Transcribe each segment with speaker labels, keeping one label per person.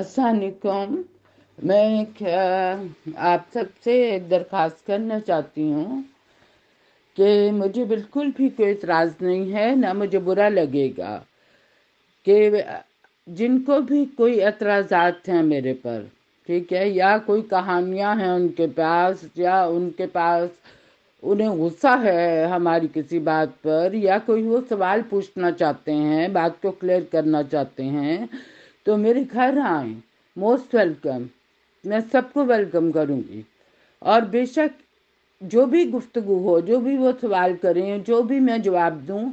Speaker 1: असलकुम मैं आप सबसे दरख्वास्त करना चाहती हूँ कि मुझे बिल्कुल भी कोई इतराज़ नहीं है ना मुझे बुरा लगेगा कि जिनको भी कोई एतराज़ात हैं मेरे पर ठीक है या कोई कहानियाँ हैं उनके पास या उनके पास उन्हें गुस्सा है हमारी किसी बात पर या कोई वो सवाल पूछना चाहते हैं बात को क्लियर करना चाहते हैं तो मेरे घर आए मोस्ट वेलकम मैं सबको वेलकम करूँगी और बेशक जो भी गुफ्तगु हो जो भी वो सवाल करें जो भी मैं जवाब दूँ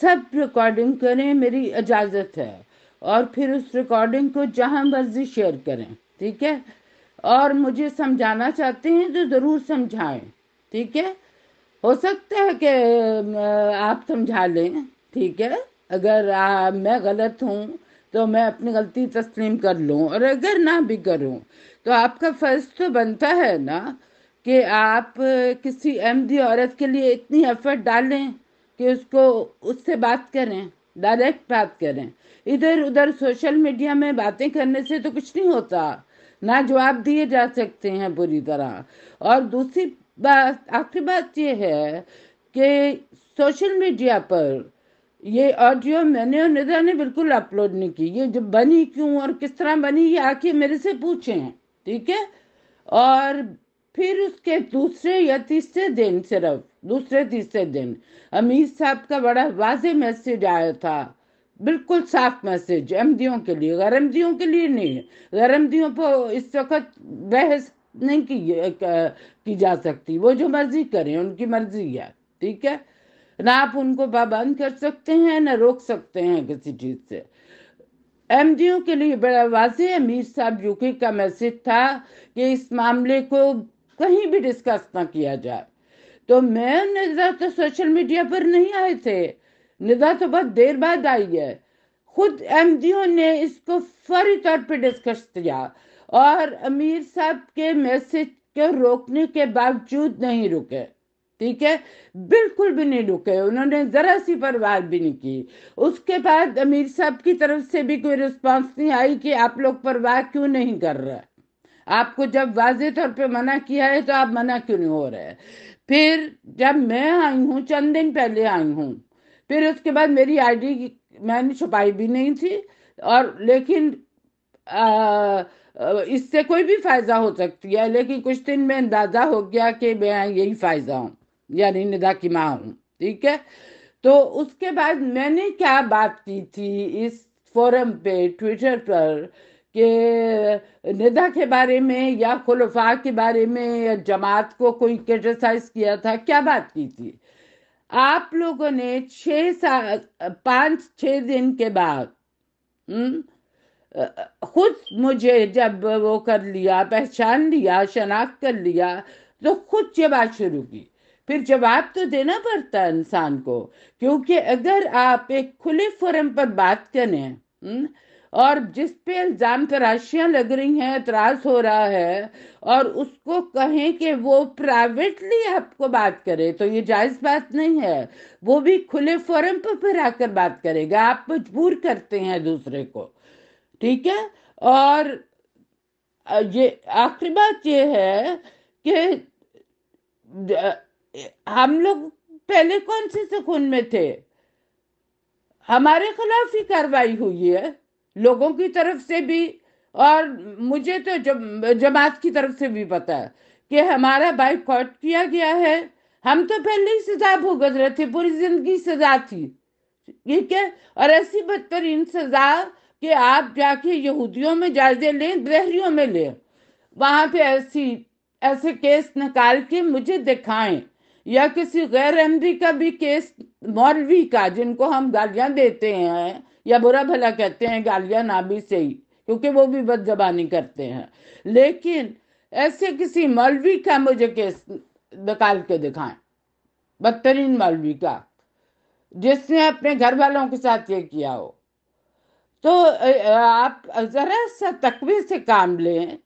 Speaker 1: सब रिकॉर्डिंग करें मेरी इजाज़त है और फिर उस रिकॉर्डिंग को जहाँ मर्जी शेयर करें ठीक है और मुझे समझाना चाहते हैं तो ज़रूर समझाएं ठीक है हो सकता है कि आप समझा लें ठीक है अगर आ, मैं गलत हूँ तो मैं अपनी गलती तस्लीम कर लूँ और अगर ना भी करूँ तो आपका फ़र्ज़ तो बनता है ना कि आप किसी अहमदी औरत के लिए इतनी एफर्ट डालें कि उसको उससे बात करें डायरेक्ट बात करें इधर उधर सोशल मीडिया में बातें करने से तो कुछ नहीं होता ना जवाब दिए जा सकते हैं बुरी तरह और दूसरी बात आखिरी बात यह है कि सोशल मीडिया पर ये ऑडियो मैंने और निधा ने बिल्कुल अपलोड नहीं की ये जब बनी क्यों और किस तरह बनी ये आके मेरे से पूछे हैं ठीक है और फिर उसके दूसरे या तीसरे दिन सिर्फ दूसरे तीसरे दिन अमीर साहब का बड़ा वाज मैसेज आया था बिल्कुल साफ मैसेज अहमदियों के लिए गैर के लिए नहीं गैर एमडीओ पर इस वक्त बहस नहीं की, की जा सकती वो जो मर्जी करें उनकी मर्जी है ठीक है ना आप उनको पाबंद कर सकते हैं ना रोक सकते हैं किसी चीज से एम के लिए बड़ा वाजह अमीर साहब यूके का मैसेज था कि इस मामले को कहीं भी डिस्कस ना किया जाए तो मैं निदा तो सोशल मीडिया पर नहीं आए थे निदा तो बहुत देर बाद आई है खुद एम ने इसको फौरी तौर पर डिस्कस किया और अमीर साहब के मैसेज को रोकने के बावजूद नहीं रुके ठीक है बिल्कुल भी नहीं रुके उन्होंने जरा सी परवाह भी नहीं की उसके बाद अमीर साहब की तरफ से भी कोई रिस्पांस नहीं आई कि आप लोग परवाह क्यों नहीं कर रहे आपको जब वाज तौर पे मना किया है तो आप मना क्यों नहीं हो रहे फिर जब मैं आई हूँ चंद दिन पहले आई हूँ फिर उसके बाद मेरी आईडी मैंने छुपाई भी नहीं थी और लेकिन आ, इससे कोई भी फायदा हो सकती है लेकिन कुछ दिन में अंदाजा हो गया कि मैं यही फायदा हूँ यानी निदा की माँ हूँ ठीक है तो उसके बाद मैंने क्या बात की थी इस फोरम पे ट्विटर पर कि निदा के बारे में या खुलफा के बारे में या जमात को कोई क्रिटिसाइज किया था क्या बात की थी आप लोगों ने छः सात पाँच छः दिन के बाद हम्म, खुद मुझे जब वो कर लिया पहचान लिया शनाख्त कर लिया तो खुद ये बात शुरू की फिर जवाब तो देना पड़ता इंसान को क्योंकि अगर आप एक खुले फोरम पर बात करें हम्म, और जिस पे इल्जाम तराशियां लग रही हैं एतराज हो रहा है और उसको कहें कि वो प्राइवेटली आपको बात करे तो ये जायज बात नहीं है वो भी खुले फोरम पर फिर आकर बात करेगा आप मजबूर करते हैं दूसरे को ठीक है और ये आखिरी बात ये है कि हम लोग पहले कौन से सुकून में थे हमारे खिलाफ ही कार्रवाई हुई है लोगों की तरफ से भी और मुझे तो जब जमात की तरफ से भी पता है कि हमारा बाइकआउट किया गया है हम तो पहले ही सजा भुगत रहे थे पूरी जिंदगी सजा थी ठीक है और ऐसी बदतरीन सजा कि आप जाके यहूदियों में जायजे लें गहरियों में लें वहाँ पे ऐसी ऐसे केस निकाल के मुझे दिखाएं या किसी गैर अहमदी का भी केस मौलवी का जिनको हम गालियां देते हैं या बुरा भला कहते हैं गालियां ना भी सही क्योंकि वो भी बदजबानी करते हैं लेकिन ऐसे किसी मौलवी का मुझे केस निकाल के दिखाएं बदतरीन मौलवी का जिसने अपने घर वालों के साथ ये किया हो तो आप जरा सा तकबे से काम लें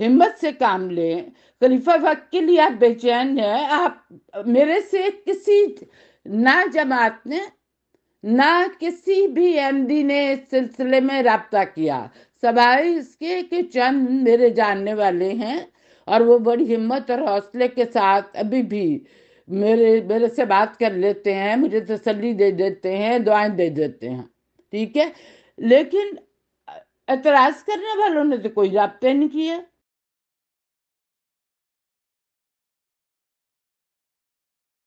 Speaker 1: हिम्मत से काम लें खलीफा वक्त के लिए आप बेचैन है आप मेरे से किसी ना जमात ने ना किसी भी एमडी ने इस सिलसिले में रबता किया सवाल इसके कि चंद मेरे जानने वाले हैं और वो बड़ी हिम्मत और हौसले के साथ अभी भी मेरे मेरे से बात कर लेते हैं मुझे तसली दे देते हैं दुआएं दे देते हैं ठीक है लेकिन एतराज़ करने वालों ने तो कोई रबते नहीं किया